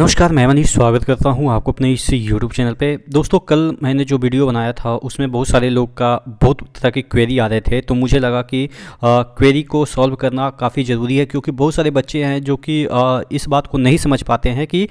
नमस्कार मैं मनीष स्वागत करता हूं आपको अपने इस यूट्यूब चैनल पे दोस्तों कल मैंने जो वीडियो बनाया था उसमें बहुत सारे लोग का बहुत तरह की क्वेरी आ रहे थे तो मुझे लगा कि आ, क्वेरी को सॉल्व करना काफ़ी ज़रूरी है क्योंकि बहुत सारे बच्चे हैं जो कि इस बात को नहीं समझ पाते हैं कि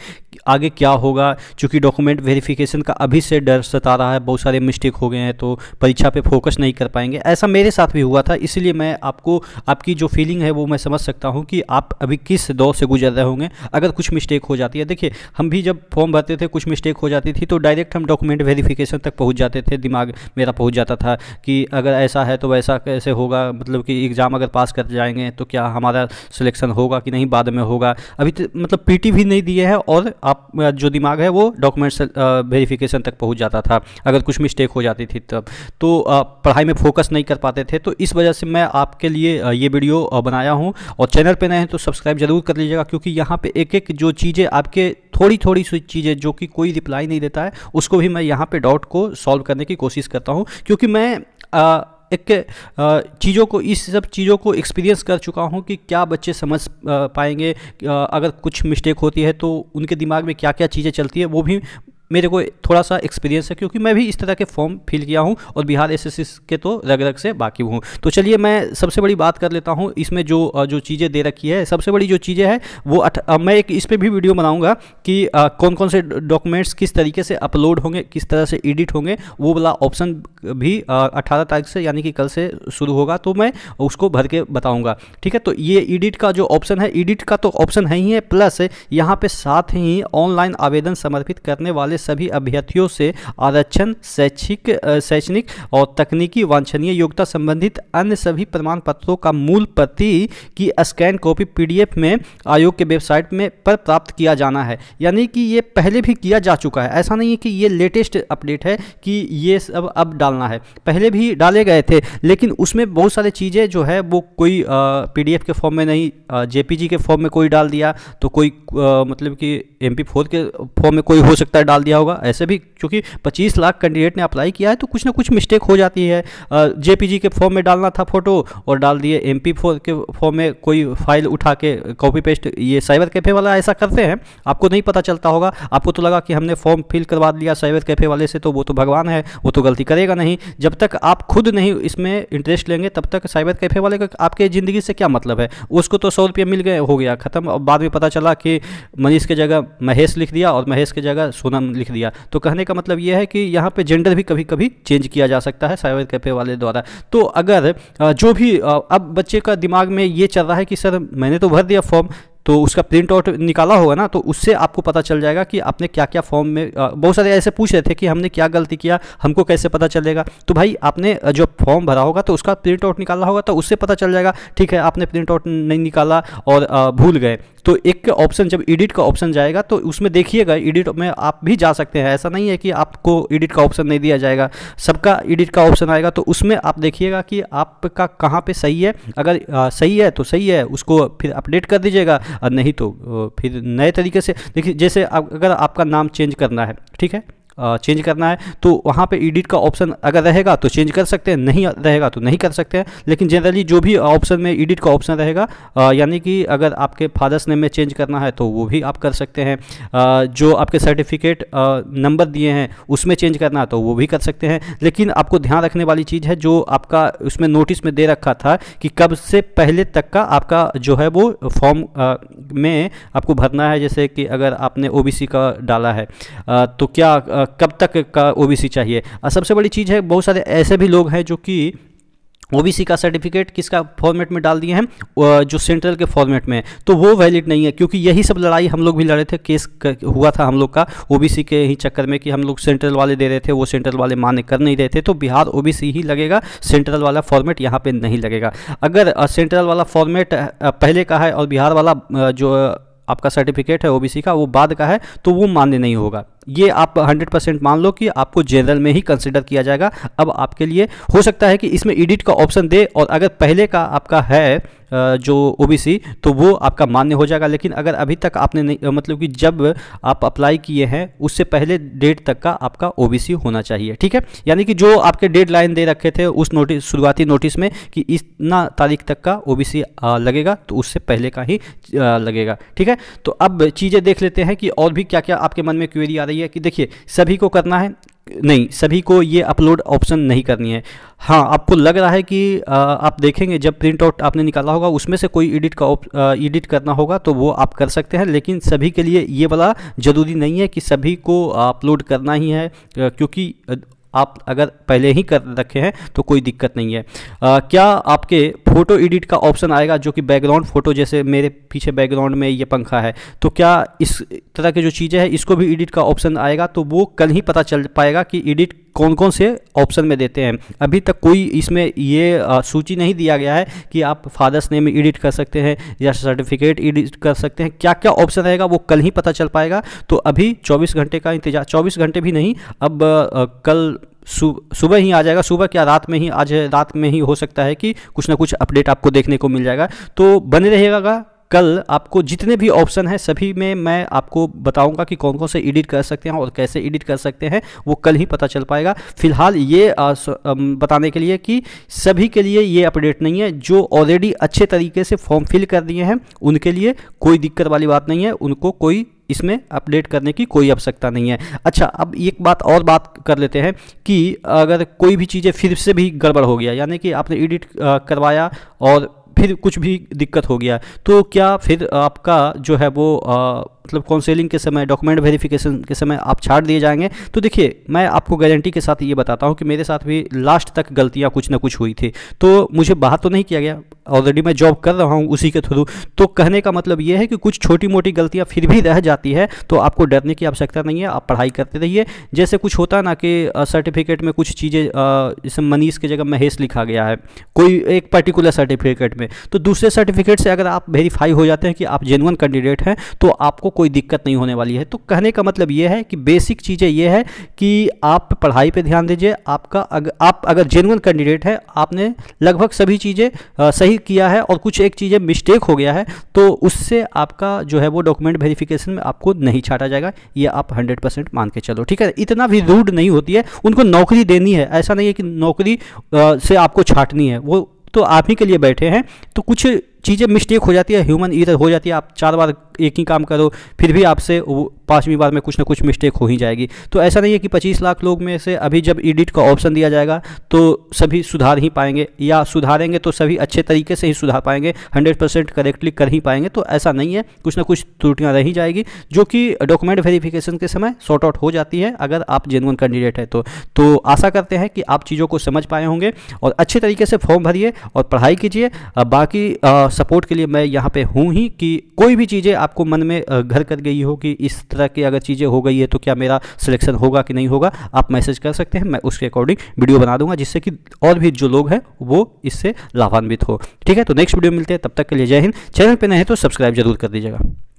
आगे क्या होगा चूँकि डॉक्यूमेंट वेरिफिकेशन का अभी से डर सता रहा है बहुत सारे मिस्टेक हो गए हैं तो परीक्षा पर फोकस नहीं कर पाएंगे ऐसा मेरे साथ भी हुआ था इसलिए मैं आपको आपकी जो फीलिंग है वो मैं समझ सकता हूँ कि आप अभी किस दौर से गुजर रहे होंगे अगर कुछ मिस्टेक हो जाती है देखिए हम भी जब फॉर्म भरते थे कुछ मिस्टेक हो जाती थी तो डायरेक्ट हम डॉक्यूमेंट वेरिफिकेशन तक पहुँच जाते थे दिमाग मेरा पहुँच जाता था कि अगर ऐसा है तो वैसा कैसे होगा मतलब कि एग्ज़ाम अगर पास कर जाएंगे तो क्या हमारा सिलेक्शन होगा कि नहीं बाद में होगा अभी तो मतलब पी भी नहीं दिए है और आप जो दिमाग है वो डॉक्यूमेंट्स वेरीफिकेशन तक पहुँच जाता था अगर कुछ मिस्टेक हो जाती थी तब तो पढ़ाई में फोकस नहीं कर पाते थे तो इस वजह से मैं आपके लिए ये वीडियो बनाया हूँ और चैनल पर नए हैं तो सब्सक्राइब जरूर कर लीजिएगा क्योंकि यहाँ पर एक एक जो चीज़ें आपके थोड़ी थोड़ी सी चीज़ें जो कि कोई रिप्लाई नहीं देता है उसको भी मैं यहाँ पे डॉट को सॉल्व करने की कोशिश करता हूँ क्योंकि मैं आ, एक चीज़ों को इस सब चीज़ों को एक्सपीरियंस कर चुका हूँ कि क्या बच्चे समझ पाएंगे अगर कुछ मिस्टेक होती है तो उनके दिमाग में क्या क्या चीज़ें चलती है वो भी मेरे को थोड़ा सा एक्सपीरियंस है क्योंकि मैं भी इस तरह के फॉर्म फिल किया हूँ और बिहार एस के तो रग रग से बाकी हूँ तो चलिए मैं सबसे बड़ी बात कर लेता हूँ इसमें जो जो चीज़ें दे रखी है सबसे बड़ी जो चीज़ें हैं वो अठ, मैं एक इस पर भी वीडियो बनाऊँगा कि आ, कौन कौन से डॉक्यूमेंट्स किस तरीके से अपलोड होंगे किस तरह से एडिट होंगे वो वाला ऑप्शन भी अट्ठारह तारीख से यानी कि कल से शुरू होगा तो मैं उसको भर के बताऊँगा ठीक है तो ये एडिट का जो ऑप्शन है एडिट का तो ऑप्शन है ही है प्लस यहाँ पर साथ ही ऑनलाइन आवेदन समर्पित करने वाले सभी अभ्यर्थियों से आरक्षण शैक्षिक शैक्षणिक और तकनीकी वांछनीय योग्यता संबंधित अन्य सभी प्रमाण पत्रों का मूल प्रति की स्कैन कॉपी पीडीएफ में आयोग के वेबसाइट में पर प्राप्त किया जाना है यानी कि ये पहले भी किया जा चुका है ऐसा नहीं है कि ये लेटेस्ट अपडेट है कि ये सब अब डालना है पहले भी डाले गए थे लेकिन उसमें बहुत सारी चीज़ें जो है वो कोई पी के फॉर्म में नहीं जेपीजी के फॉर्म में कोई डाल दिया तो कोई आ, मतलब कि एम पी के फॉर्म में कोई हो सकता है डाल दिया होगा ऐसे भी क्योंकि 25 लाख कैंडिडेट ने अप्लाई किया है तो कुछ ना कुछ मिस्टेक हो जाती है जेपीजी के फॉर्म में डालना था फोटो और डाल दिए एम पी के फॉर्म में कोई फाइल उठा के कॉपी पेस्ट ये साइबर कैफे वाला ऐसा करते हैं आपको नहीं पता चलता होगा आपको तो लगा कि हमने फॉर्म फिल करवा दिया साइबर कैफे वाले से तो वो तो भगवान है वो तो गलती करेगा नहीं जब तक आप खुद नहीं इसमें इंटरेस्ट लेंगे तब तक साइबर कैफे वाले का आपके ज़िंदगी से क्या मतलब है उसको तो सौ रुपये मिल गए हो गया ख़त्म और बाद में पता चला कि मनीष के जगह महेश लिख दिया और महेश की जगह सोनम लिख दिया तो कहने का मतलब यह है कि यहाँ पे जेंडर भी कभी कभी चेंज किया जा सकता है साइबर कैफे वाले द्वारा तो अगर जो भी अब बच्चे का दिमाग में ये चल रहा है कि सर मैंने तो भर दिया फॉर्म तो उसका प्रिंट आउट निकाला होगा ना तो उससे आपको पता चल जाएगा कि आपने क्या क्या फॉर्म में बहुत सारे ऐसे पूछ रहे थे कि हमने क्या गलती किया हमको कैसे पता चलेगा तो भाई आपने जो फॉर्म भरा होगा तो उसका प्रिंट आउट निकाला होगा तो उससे पता चल जाएगा ठीक है आपने प्रिंट आउट नहीं निकाला और भूल गए तो एक ऑप्शन जब एडिट का ऑप्शन जाएगा तो उसमें देखिएगा एडिट में आप भी जा सकते हैं ऐसा नहीं है कि आपको एडिट का ऑप्शन नहीं दिया जाएगा सबका एडिट का ऑप्शन आएगा तो उसमें आप देखिएगा कि आपका कहाँ पे सही है अगर आ, सही है तो सही है उसको फिर अपडेट कर दीजिएगा नहीं तो फिर नए तरीके से देखिए जैसे अगर आपका नाम चेंज करना है ठीक है चेंज करना है तो वहाँ पे एडिट का ऑप्शन अगर रहेगा तो चेंज कर सकते हैं नहीं रहेगा तो नहीं कर सकते हैं लेकिन जनरली जो भी ऑप्शन में एडिट का ऑप्शन रहेगा यानी कि अगर आपके फादर्स नेम में चेंज करना है तो वो भी आप कर सकते हैं जो आपके सर्टिफिकेट नंबर दिए हैं उसमें चेंज करना है तो वो भी कर सकते हैं लेकिन आपको ध्यान रखने वाली चीज़ है जो आपका उसमें नोटिस में दे रखा था कि कब से पहले तक का आपका जो है वो फॉर्म में आपको भरना है जैसे कि अगर आपने ओ का डाला है तो क्या कब तक का ओबीसी चाहिए और सबसे बड़ी चीज़ है बहुत सारे ऐसे भी लोग हैं जो कि ओबीसी का सर्टिफिकेट किसका फॉर्मेट में डाल दिए हैं जो सेंट्रल के फॉर्मेट में तो वो वैलिड नहीं है क्योंकि यही सब लड़ाई हम लोग भी लड़े थे केस हुआ था हम लोग का ओबीसी के ही चक्कर में कि हम लोग सेंट्रल वाले दे रहे थे वो सेंट्रल वाले मान्य कर नहीं रहे थे तो बिहार ओबीसी ही लगेगा सेंट्रल वाला फॉर्मेट यहाँ पर नहीं लगेगा अगर सेंट्रल वाला फॉर्मेट पहले का है और बिहार वाला जो आपका सर्टिफिकेट है ओबीसी का वो बाद का है तो वो मान्य नहीं होगा ये आप 100 परसेंट मान लो कि आपको जनरल में ही कंसिडर किया जाएगा अब आपके लिए हो सकता है कि इसमें एडिट का ऑप्शन दे और अगर पहले का आपका है जो ओबीसी तो वो आपका मान्य हो जाएगा लेकिन अगर अभी तक आपने नहीं मतलब कि जब आप अप्लाई किए हैं उससे पहले डेट तक का आपका ओबीसी होना चाहिए ठीक है यानी कि जो आपके डेड लाइन दे रखे थे उस नोटिस शुरुआती नोटिस में कि इतना तारीख तक का ओबीसी लगेगा तो उससे पहले का ही लगेगा ठीक है तो अब चीज़ें देख लेते हैं कि और भी क्या क्या आपके मन में क्वेरी आ रही रही है कि देखिए सभी को करना है नहीं सभी को ये अपलोड ऑप्शन नहीं करनी है हाँ आपको लग रहा है कि आ, आप देखेंगे जब प्रिंट आउट आपने निकाला होगा उसमें से कोई एडिट का एडिट करना होगा तो वो आप कर सकते हैं लेकिन सभी के लिए ये वाला ज़रूरी नहीं है कि सभी को अपलोड करना ही है क्योंकि आप अगर पहले ही कर रखे हैं तो कोई दिक्कत नहीं है आ, क्या आपके फ़ोटो एडिट का ऑप्शन आएगा जो कि बैकग्राउंड फ़ोटो जैसे मेरे पीछे बैकग्राउंड में ये पंखा है तो क्या इस तरह की जो चीज़ें हैं इसको भी एडिट का ऑप्शन आएगा तो वो कल ही पता चल पाएगा कि एडिट कौन कौन से ऑप्शन में देते हैं अभी तक कोई इसमें ये सूची नहीं दिया गया है कि आप फादर्स नेम एडिट कर सकते हैं या सर्टिफिकेट एडिट कर सकते हैं क्या क्या ऑप्शन रहेगा वो कल ही पता चल पाएगा तो अभी चौबीस घंटे का इंतजार चौबीस घंटे भी नहीं अब आ, कल सुबह ही आ जाएगा सुबह क्या रात में ही आज रात में ही हो सकता है कि कुछ ना कुछ अपडेट आपको देखने को मिल जाएगा तो बने रहेगा कल आपको जितने भी ऑप्शन हैं सभी में मैं आपको बताऊंगा कि कौन कौन से एडिट कर सकते हैं और कैसे एडिट कर सकते हैं वो कल ही पता चल पाएगा फिलहाल ये आ, बताने के लिए कि सभी के लिए ये अपडेट नहीं है जो ऑलरेडी अच्छे तरीके से फॉर्म फिल कर दिए हैं उनके लिए कोई दिक्कत वाली बात नहीं है उनको कोई इसमें अपडेट करने की कोई आवश्यकता नहीं है अच्छा अब एक बात और बात कर लेते हैं कि अगर कोई भी चीज़ें फिर से भी गड़बड़ हो गया यानी कि आपने एडिट करवाया और फिर कुछ भी दिक्कत हो गया तो क्या फिर आपका जो है वो मतलब काउंसिलिंग के समय डॉक्यूमेंट वेरिफिकेशन के समय आप छाड़ दिए जाएंगे तो देखिए मैं आपको गारंटी के साथ ये बताता हूँ कि मेरे साथ भी लास्ट तक गलतियाँ कुछ ना कुछ हुई थी तो मुझे बाहर तो नहीं किया गया ऑलरेडी मैं जॉब कर रहा हूँ उसी के थ्रू तो कहने का मतलब ये है कि कुछ छोटी मोटी गलतियाँ फिर भी रह जाती है तो आपको डरने की आवश्यकता नहीं है आप पढ़ाई करते रहिए जैसे कुछ होता ना कि सर्टिफिकेट में कुछ चीज़ें जैसे मनीष की जगह महेश लिखा गया है कोई एक पर्टिकुलर सर्टिफिकेट में तो दूसरे सर्टिफिकेट से अगर आप वेरीफाई हो जाते हैं कि आप जेनुअन कैंडिडेट हैं तो आपको कोई दिक्कत नहीं होने वाली है तो कहने का मतलब यह है कि बेसिक चीज़ें यह है कि आप पढ़ाई पे ध्यान दीजिए आपका अग, आप अगर जेनुअन कैंडिडेट है आपने लगभग सभी चीज़ें सही किया है और कुछ एक चीज़ें मिस्टेक हो गया है तो उससे आपका जो है वो डॉक्यूमेंट वेरिफिकेशन में आपको नहीं छाटा जाएगा ये आप हंड्रेड परसेंट मान के चलो ठीक है इतना भी रूड नहीं होती है उनको नौकरी देनी है ऐसा नहीं है कि नौकरी से आपको छाटनी है वो तो आप ही के लिए बैठे हैं तो कुछ चीज़ें मिस्टेक हो जाती है ह्यूमन ईरर हो जाती है आप चार बार एक ही काम करो फिर भी आपसे पाँचवीं बार में कुछ ना कुछ मिस्टेक हो ही जाएगी तो ऐसा नहीं है कि पच्चीस लाख लोग में से अभी जब एडिट का ऑप्शन दिया जाएगा तो सभी सुधार ही पाएंगे या सुधारेंगे तो सभी अच्छे तरीके से ही सुधार पाएंगे हंड्रेड परसेंट करेक्टली कर ही पाएंगे तो ऐसा नहीं है कुछ ना कुछ त्रुटियाँ रह जाएगी जो कि डॉक्यूमेंट वेरीफिकेशन के समय सॉर्ट आउट हो जाती है अगर आप जेनवन कैंडिडेट हैं तो तो आशा करते हैं कि आप चीज़ों को समझ पाए होंगे और अच्छे तरीके से फॉर्म भरिए और पढ़ाई कीजिए बाकी सपोर्ट के लिए मैं यहाँ पे हूँ ही कि कोई भी चीज़ें आपको मन में घर कर गई हो कि इस तरह की अगर चीज़ें हो गई है तो क्या मेरा सिलेक्शन होगा कि नहीं होगा आप मैसेज कर सकते हैं मैं उसके अकॉर्डिंग वीडियो बना दूंगा जिससे कि और भी जो लोग हैं वो इससे लाभान्वित हो ठीक है तो नेक्स्ट वीडियो मिलते हैं तब तक के लिए जय हिंद चैनल पर नहीं है तो सब्सक्राइब जरूर कर दीजिएगा